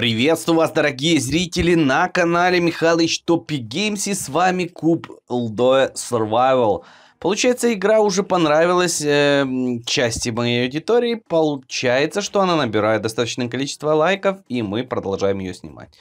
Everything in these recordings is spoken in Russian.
Приветствую вас, дорогие зрители, на канале Михалыч Топи Геймс и с вами Куб Лдоя Survival. Получается, игра уже понравилась э, части моей аудитории. Получается, что она набирает достаточное количество лайков, и мы продолжаем ее снимать.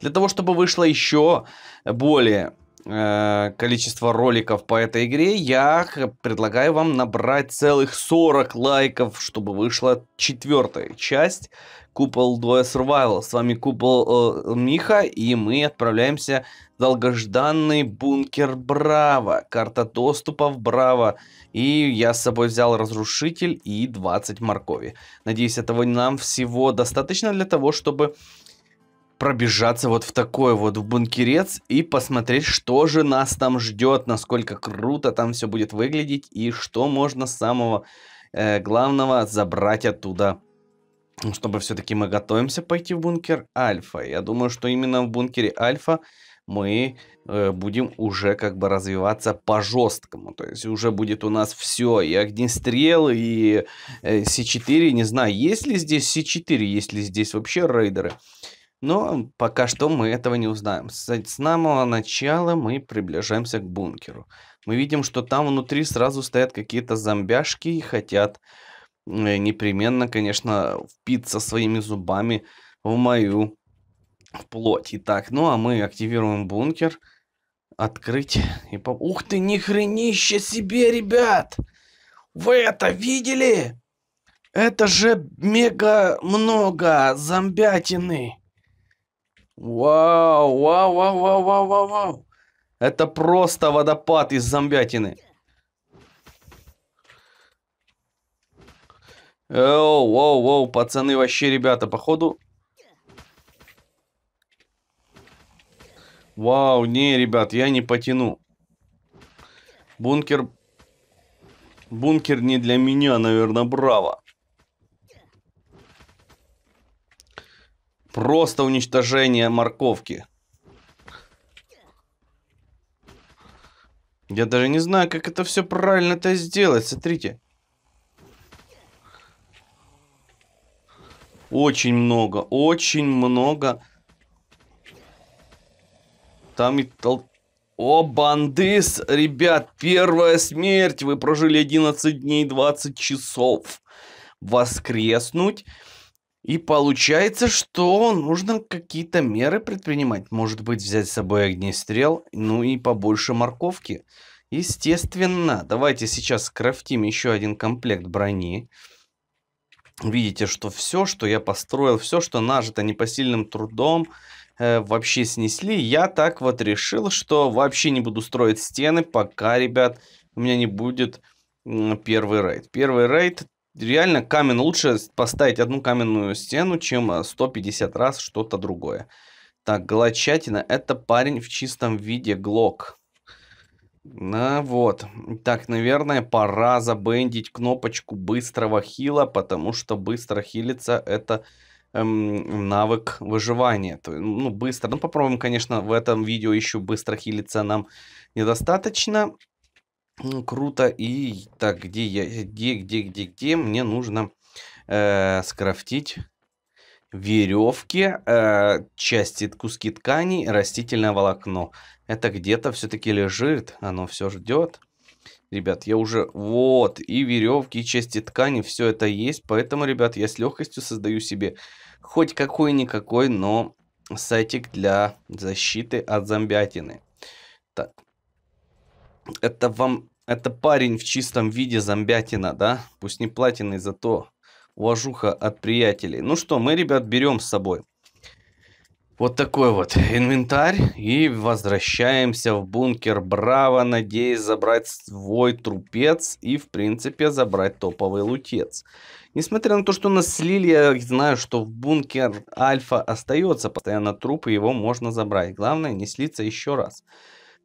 Для того, чтобы вышло еще более э, количество роликов по этой игре, я предлагаю вам набрать целых 40 лайков, чтобы вышла четвертая часть Купол 2 Survival. С вами Купол э, Миха, и мы отправляемся в долгожданный бункер Браво. Карта доступа в Браво. И я с собой взял разрушитель и 20 моркови. Надеюсь, этого нам всего достаточно для того, чтобы пробежаться вот в такой вот в бункерец и посмотреть, что же нас там ждет, насколько круто там все будет выглядеть и что можно самого э, главного забрать оттуда ну, чтобы все-таки мы готовимся пойти в бункер Альфа. Я думаю, что именно в бункере Альфа мы э, будем уже как бы развиваться по-жесткому. То есть уже будет у нас все, и огнестрелы, и э, С4. Не знаю, есть ли здесь С4, есть ли здесь вообще рейдеры. Но пока что мы этого не узнаем. С, самого начала мы приближаемся к бункеру. Мы видим, что там внутри сразу стоят какие-то зомбяшки и хотят Э, непременно, конечно, впиться своими зубами в мою плоть. Итак, ну а мы активируем бункер. Открыть и по... Ух ты, ни хренище себе, ребят! Вы это видели? Это же мега много зомбятины. Вау, вау, вау, вау, вау, вау, вау. Это просто водопад из зомбятины. Оу, оу, оу, пацаны, вообще, ребята, походу... Вау, не, ребят, я не потяну. Бункер... Бункер не для меня, наверное, браво. Просто уничтожение морковки. Я даже не знаю, как это все правильно-то сделать, смотрите. Очень много, очень много. Там и тол... О, бандыс, ребят, первая смерть. Вы прожили 11 дней 20 часов. Воскреснуть. И получается, что нужно какие-то меры предпринимать. Может быть, взять с собой огнестрел, ну и побольше морковки. Естественно. Давайте сейчас скрафтим еще один комплект брони. Брони видите, что все, что я построил, все, что нажито непосильным трудом, э, вообще снесли. Я так вот решил, что вообще не буду строить стены, пока, ребят, у меня не будет э, первый рейд. Первый рейд, реально, камень лучше поставить одну каменную стену, чем 150 э, раз что-то другое. Так, Глочатина, это парень в чистом виде Глок. Ну вот. Так, наверное, пора забендить кнопочку быстрого хила, потому что быстро хилиться это эм, навык выживания. То, ну, быстро. Ну, попробуем, конечно, в этом видео еще быстро хилиться нам недостаточно. Ну, круто. И так, где я? Где, где, где, где? Мне нужно э, скрафтить веревки, э, части, куски тканей, растительное волокно. Это где-то все-таки лежит, оно все ждет. Ребят, я уже... Вот, и веревки, и части ткани, все это есть. Поэтому, ребят, я с легкостью создаю себе хоть какой-никакой, но сайтик для защиты от зомбятины. Так. Это вам... Это парень в чистом виде зомбятина, да? Пусть не платиной, зато уважуха от приятелей. Ну что, мы, ребят, берем с собой вот такой вот инвентарь и возвращаемся в бункер. Браво, надеюсь забрать свой трупец и, в принципе, забрать топовый лутец. Несмотря на то, что нас слили, я знаю, что в бункер Альфа остается постоянно труп, и его можно забрать. Главное не слиться еще раз.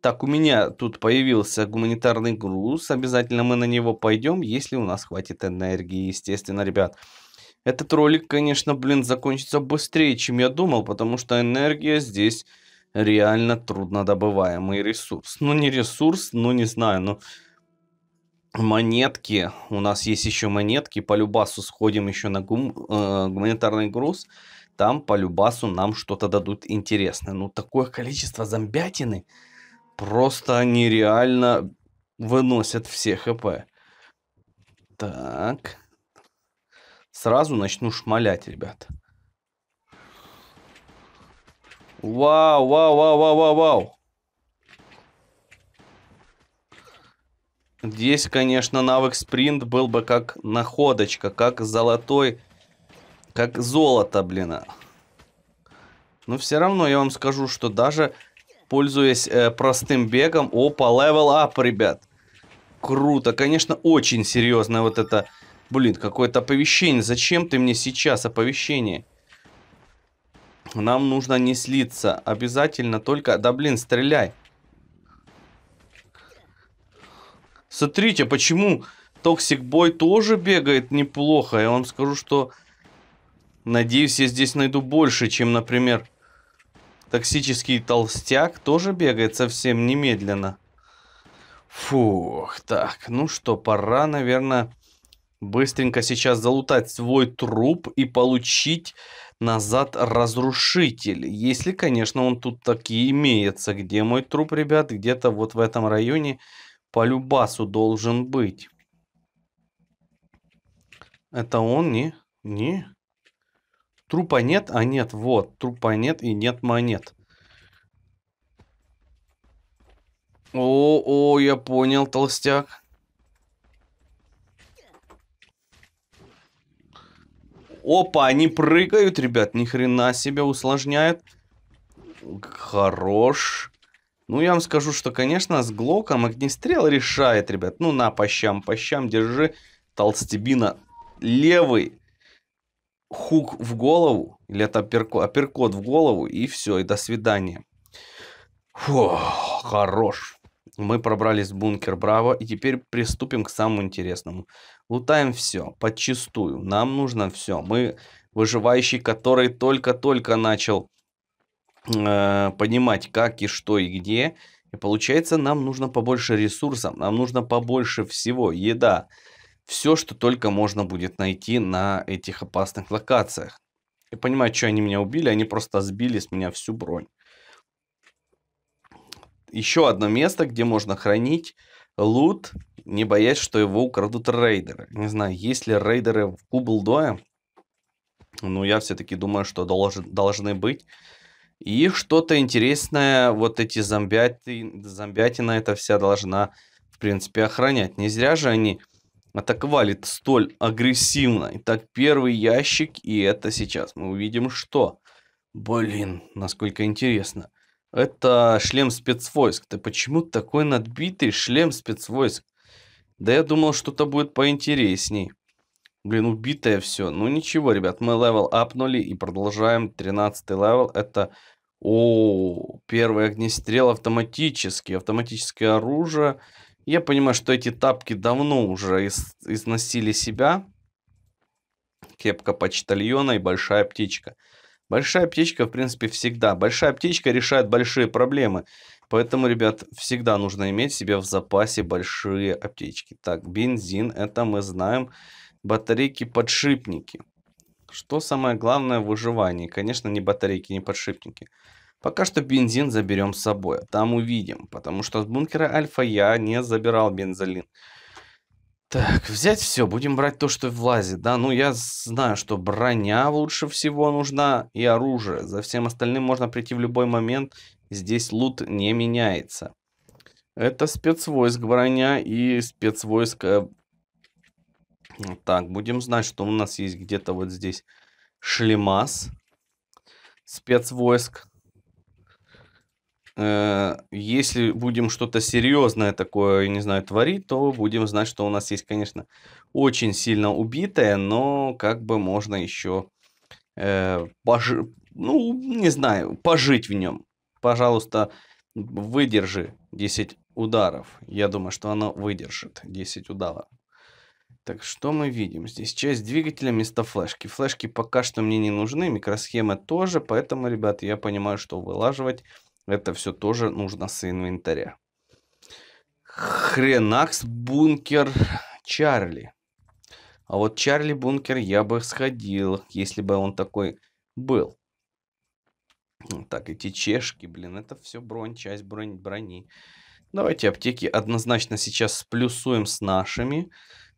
Так, у меня тут появился гуманитарный груз. Обязательно мы на него пойдем, если у нас хватит энергии, естественно, ребят. Этот ролик, конечно, блин, закончится быстрее, чем я думал, потому что энергия здесь реально трудно добываемый ресурс. Ну, не ресурс, ну, не знаю, но ну, Монетки. У нас есть еще монетки. По Любасу сходим еще на гум, э, гуманитарный груз. Там по Любасу нам что-то дадут интересное. Ну, такое количество зомбятины... Просто нереально выносят все хп. Так. Сразу начну шмалять, ребят. Вау, вау, вау, вау, вау, вау. Здесь, конечно, навык спринт был бы как находочка, как золотой, как золото, блин. Но ну, все равно я вам скажу, что даже пользуясь э, простым бегом. Опа, левел ап, ребят. Круто. Конечно, очень серьезно вот это... Блин, какое-то оповещение. Зачем ты мне сейчас оповещение? Нам нужно не слиться. Обязательно только... Да, блин, стреляй. Смотрите, почему Токсик Бой тоже бегает неплохо. Я вам скажу, что... Надеюсь, я здесь найду больше, чем, например, Токсический толстяк тоже бегает совсем немедленно. Фух, так, ну что, пора, наверное, быстренько сейчас залутать свой труп и получить назад разрушитель. Если, конечно, он тут такие имеется. Где мой труп, ребят? Где-то вот в этом районе по любасу должен быть. Это он, не? Не? Трупа нет, а нет, вот. Трупа нет и нет монет. О-о, я понял, толстяк. Опа, они прыгают, ребят. Ни хрена себе усложняют. Хорош. Ну, я вам скажу, что, конечно, с Глоком огнестрел решает, ребят. Ну, на, по щам, по щам, держи. Толстебина левый хук в голову, или это апперкот, апперкот в голову, и все, и до свидания. Фу, хорош. Мы пробрались в бункер Браво, и теперь приступим к самому интересному. Лутаем все, подчистую. Нам нужно все. Мы выживающий, который только-только начал э, понимать, как и что и где. И получается, нам нужно побольше ресурсов, нам нужно побольше всего. Еда, все, что только можно будет найти на этих опасных локациях. И понимаю, что они меня убили, они просто сбили с меня всю бронь. Еще одно место, где можно хранить лут, не боясь, что его украдут рейдеры. Не знаю, есть ли рейдеры в Кублдое, но ну, я все-таки думаю, что должен, должны быть. И что-то интересное, вот эти зомбяти, зомбятина эта вся должна, в принципе, охранять. Не зря же они атаковали столь агрессивно. Итак, первый ящик, и это сейчас. Мы увидим, что. Блин, насколько интересно. Это шлем спецвойск. Ты почему такой надбитый шлем спецвойск? Да я думал, что-то будет поинтересней. Блин, убитое все. Ну ничего, ребят, мы левел апнули и продолжаем. 13 левел. Это... О, первый огнестрел автоматический. Автоматическое оружие. Я понимаю, что эти тапки давно уже из износили себя. Кепка почтальона и большая птичка. Большая птичка, в принципе, всегда. Большая птичка решает большие проблемы. Поэтому, ребят, всегда нужно иметь себе в запасе большие аптечки. Так, бензин, это мы знаем. Батарейки-подшипники. Что самое главное в выживании? Конечно, не батарейки, не подшипники. Пока что бензин заберем с собой, там увидим, потому что с бункера Альфа я не забирал бензолин. Так, взять все, будем брать то, что влазит, да? Ну, я знаю, что броня лучше всего нужна и оружие. За всем остальным можно прийти в любой момент, здесь лут не меняется. Это спецвойск броня и спецвойск... Э, так, будем знать, что у нас есть где-то вот здесь шлемас. Спецвойск. Э, если будем что-то серьезное такое, не знаю, творить, то будем знать, что у нас есть, конечно, очень сильно убитое, но как бы можно еще, э, пожи... ну, не знаю, пожить в нем. Пожалуйста, выдержи 10 ударов. Я думаю, что она выдержит 10 ударов. Так, что мы видим? Здесь часть двигателя вместо флешки. Флешки пока что мне не нужны, микросхемы тоже, поэтому, ребят, я понимаю, что вылаживать это все тоже нужно с инвентаря. Хренакс бункер Чарли. А вот Чарли бункер я бы сходил, если бы он такой был. Так, эти чешки, блин, это все бронь, часть бронь, брони. Давайте аптеки однозначно сейчас сплюсуем с нашими.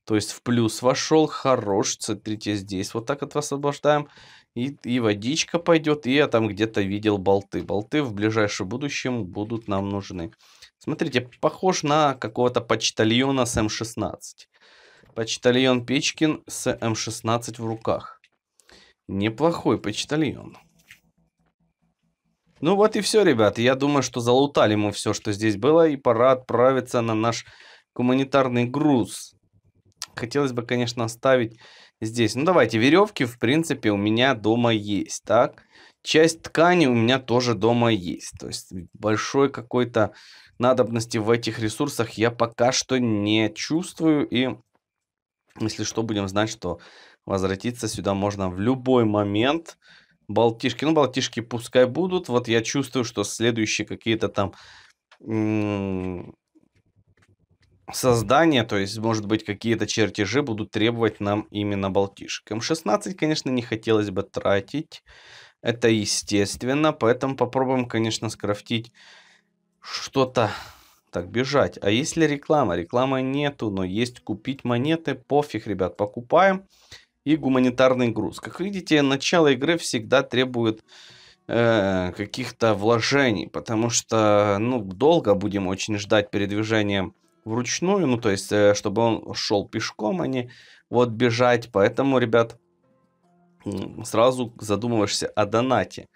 То есть в плюс вошел, хорош, смотрите, здесь вот так вот освобождаем и, и водичка пойдет, и я там где-то видел болты. Болты в ближайшем будущем будут нам нужны. Смотрите, похож на какого-то почтальона с М16. Почтальон Печкин с М16 в руках. Неплохой почтальон. Ну вот и все, ребят. Я думаю, что залутали мы все, что здесь было, и пора отправиться на наш гуманитарный груз. Хотелось бы, конечно, оставить здесь. Ну, давайте, веревки, в принципе, у меня дома есть, так? Часть ткани у меня тоже дома есть. То есть, большой какой-то надобности в этих ресурсах я пока что не чувствую. И, если что, будем знать, что возвратиться сюда можно в любой момент. Балтишки, ну, Балтишки пускай будут. Вот я чувствую, что следующие какие-то там создания, то есть, может быть, какие-то чертежи будут требовать нам именно болтишек. М16, конечно, не хотелось бы тратить, это естественно, поэтому попробуем, конечно, скрафтить что-то... Так, бежать. А если реклама? Рекламы нету, но есть купить монеты. Пофиг, ребят, покупаем. И гуманитарный груз. Как видите, начало игры всегда требует э, каких-то вложений, потому что, ну, долго будем очень ждать передвижения вручную, ну, то есть, э, чтобы он шел пешком, а не вот бежать. Поэтому, ребят, сразу задумываешься о донате.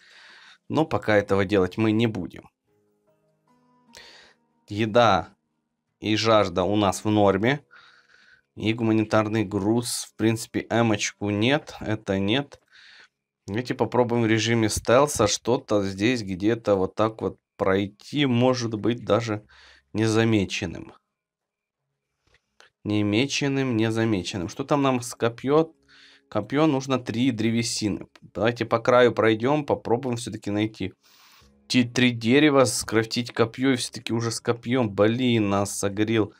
Но пока этого делать мы не будем. Еда и жажда у нас в норме. И гуманитарный груз, в принципе, эмочку нет, это нет. Давайте попробуем в режиме стелса что-то здесь где-то вот так вот пройти, может быть, даже незамеченным. Немеченным, незамеченным. Что там нам с копье? Копье нужно три древесины. Давайте по краю пройдем, попробуем все-таки найти. те Три дерева, скрафтить копье и все-таки уже с копьем. Блин, нас согрел.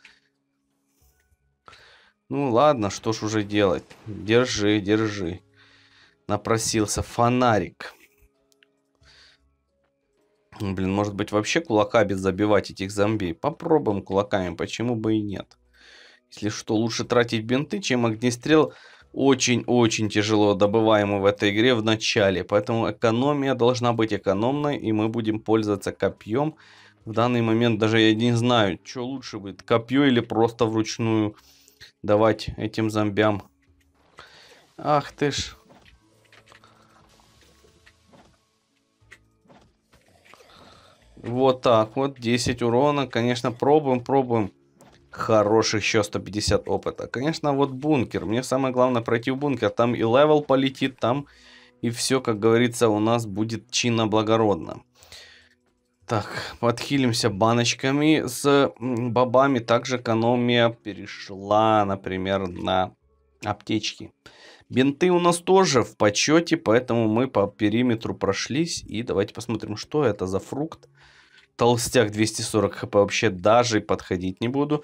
Ну ладно, что ж уже делать. Держи, держи. Напросился фонарик. Блин, может быть вообще кулаками забивать этих зомби? Попробуем кулаками, почему бы и нет. Если что, лучше тратить бинты, чем огнестрел очень-очень тяжело добываемый в этой игре в начале. Поэтому экономия должна быть экономной, и мы будем пользоваться копьем. В данный момент даже я не знаю, что лучше будет, копье или просто вручную давать этим зомбям. Ах ты ж. Вот так вот, 10 урона, конечно, пробуем, пробуем хороших еще 150 опыта. Конечно, вот бункер. Мне самое главное пройти в бункер. Там и левел полетит, там и все, как говорится, у нас будет чинно благородно. Так, подхилимся баночками с бобами. Также экономия перешла, например, на аптечки. Бинты у нас тоже в почете, поэтому мы по периметру прошлись. И давайте посмотрим, что это за фрукт. Толстяк 240 хп вообще даже подходить не буду.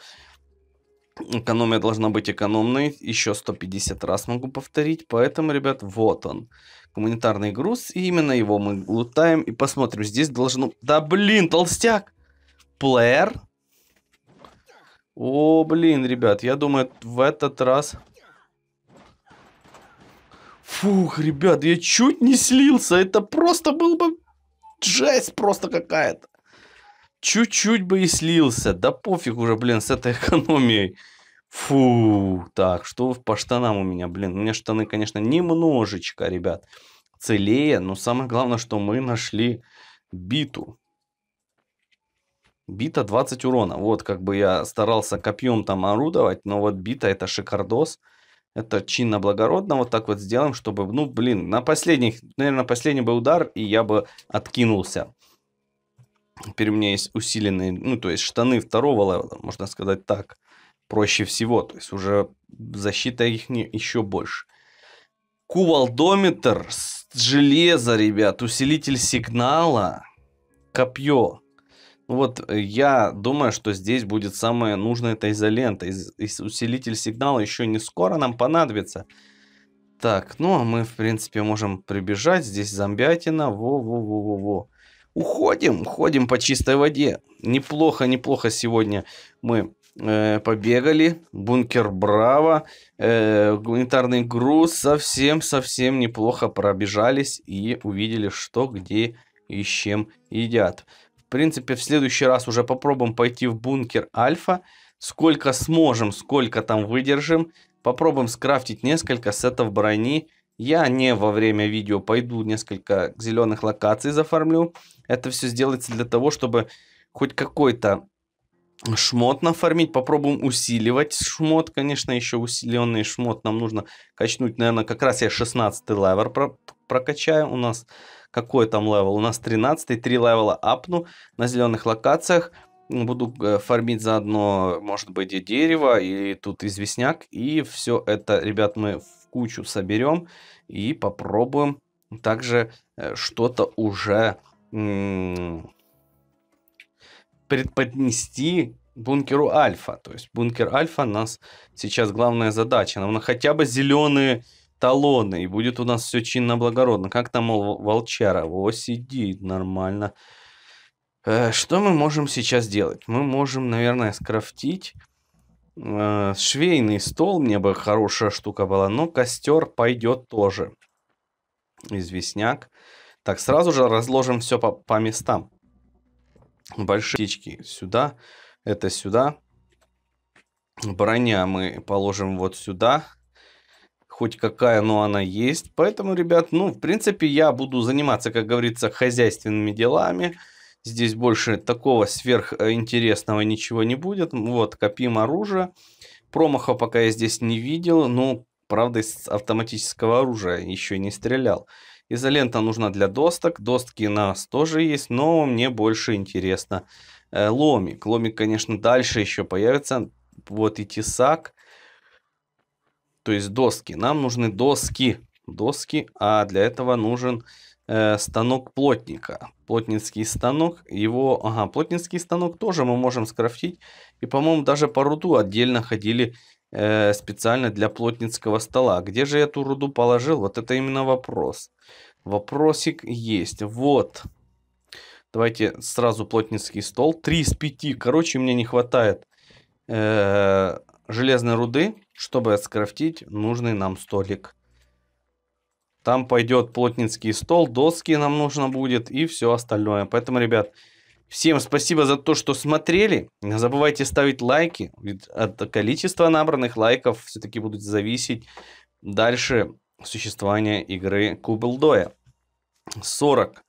Экономия должна быть экономной. Еще 150 раз могу повторить. Поэтому, ребят, вот он. Коммунитарный груз. И именно его мы лутаем. И посмотрим. Здесь должно... Да блин, толстяк! Плеер. О, блин, ребят. Я думаю, в этот раз... Фух, ребят, я чуть не слился. Это просто был бы жесть просто какая-то. Чуть-чуть бы и слился. Да пофиг уже, блин, с этой экономией. Фу, так, что по штанам у меня, блин, у меня штаны, конечно, немножечко, ребят, целее, но самое главное, что мы нашли биту. Бита 20 урона, вот как бы я старался копьем там орудовать, но вот бита это шикардос, это чинно благородно, вот так вот сделаем, чтобы, ну, блин, на последних, наверное, последний бы удар, и я бы откинулся. Теперь у меня есть усиленные, ну, то есть штаны второго левела, можно сказать так, проще всего. То есть уже защита их не, еще больше. Кувалдометр, железо, ребят, усилитель сигнала, копье. Ну вот э, я думаю, что здесь будет самое нужное, это изолента. Из, из усилитель сигнала еще не скоро нам понадобится. Так, ну а мы, в принципе, можем прибежать. Здесь зомбятина. Во-во-во-во-во уходим, ходим по чистой воде. Неплохо, неплохо сегодня мы э, побегали. Бункер Браво, э, гуманитарный груз. Совсем-совсем неплохо пробежались и увидели, что, где и с чем едят. В принципе, в следующий раз уже попробуем пойти в бункер Альфа. Сколько сможем, сколько там выдержим. Попробуем скрафтить несколько сетов брони я не во время видео пойду несколько зеленых локаций зафармлю. Это все сделается для того, чтобы хоть какой-то шмот нафармить. Попробуем усиливать шмот. Конечно, еще усиленный шмот нам нужно качнуть. Наверное, как раз я 16 левер про прокачаю. У нас какой там левел? У нас 13 Три левела апну на зеленых локациях буду э, фармить заодно, может быть, и дерево, и тут известняк, и все это, ребят, мы в кучу соберем и попробуем также э, что-то уже предподнести бункеру Альфа. То есть бункер Альфа нас сейчас главная задача. Нам хотя бы зеленые талоны, и будет у нас все чинно-благородно. Как там волчара? О, сидит нормально. Э, что мы можем сейчас делать? Мы можем, наверное, скрафтить э, швейный стол. Мне бы хорошая штука была. Но костер пойдет тоже. Известняк. Так, сразу же разложим все по, по местам. Большие птички сюда. Это сюда. Броня мы положим вот сюда. Хоть какая, но она есть. Поэтому, ребят, ну, в принципе, я буду заниматься, как говорится, хозяйственными делами. Здесь больше такого сверхинтересного ничего не будет. Вот, копим оружие. Промаха пока я здесь не видел. Но, правда, из автоматического оружия еще не стрелял. Изолента нужна для досток. Достки у нас тоже есть, но мне больше интересно э, ломик. Ломик, конечно, дальше еще появится. Вот и тесак. То есть доски. Нам нужны доски. Доски, а для этого нужен Э, станок плотника. Плотницкий станок, его, ага, плотницкий станок тоже мы можем скрафтить. И, по-моему, даже по руду отдельно ходили э, специально для плотницкого стола. Где же я эту руду положил? Вот это именно вопрос. Вопросик есть. Вот. Давайте сразу плотницкий стол. Три из пяти, Короче, мне не хватает э, железной руды, чтобы скрафтить нужный нам столик. Там пойдет плотницкий стол, доски нам нужно будет и все остальное. Поэтому, ребят, всем спасибо за то, что смотрели. Не забывайте ставить лайки. Ведь от количества набранных лайков все-таки будут зависеть дальше существование игры Кублдоя. 40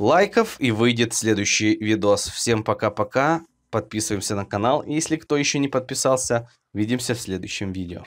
лайков и выйдет следующий видос. Всем пока-пока. Подписываемся на канал. Если кто еще не подписался, увидимся в следующем видео.